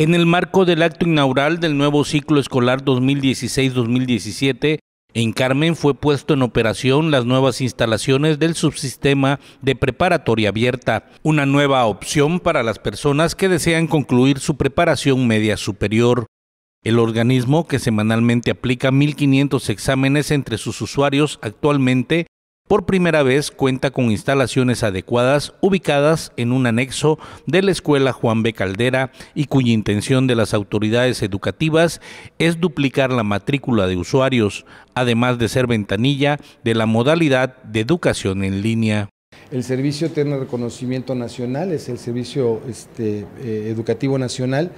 En el marco del acto inaugural del nuevo ciclo escolar 2016-2017, en Carmen fue puesto en operación las nuevas instalaciones del subsistema de preparatoria abierta, una nueva opción para las personas que desean concluir su preparación media superior. El organismo, que semanalmente aplica 1.500 exámenes entre sus usuarios, actualmente por primera vez cuenta con instalaciones adecuadas ubicadas en un anexo de la Escuela Juan B. Caldera y cuya intención de las autoridades educativas es duplicar la matrícula de usuarios, además de ser ventanilla de la modalidad de educación en línea. El servicio tiene reconocimiento nacional, es el Servicio este, eh, Educativo Nacional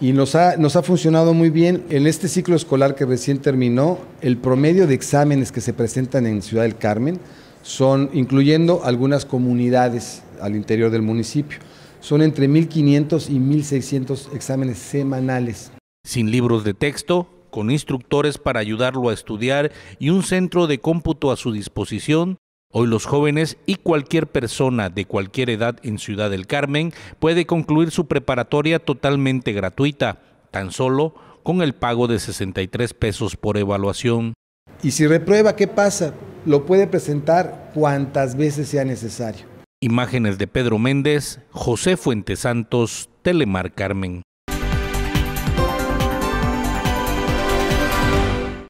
y nos ha, funcionado muy bien. En este ciclo escolar que recién terminó, el promedio de exámenes que se presentan en Ciudad del Carmen son, incluyendo algunas comunidades al interior del municipio, son entre 1.500 y 1.600 exámenes semanales. Sin libros de texto, con instructores para ayudarlo a estudiar y un centro de cómputo a su disposición, Hoy los jóvenes y cualquier persona de cualquier edad en Ciudad del Carmen puede concluir su preparatoria totalmente gratuita, tan solo con el pago de 63 pesos por evaluación. Y si reprueba, ¿qué pasa? Lo puede presentar cuantas veces sea necesario. Imágenes de Pedro Méndez, José Fuentes Santos, Telemar Carmen.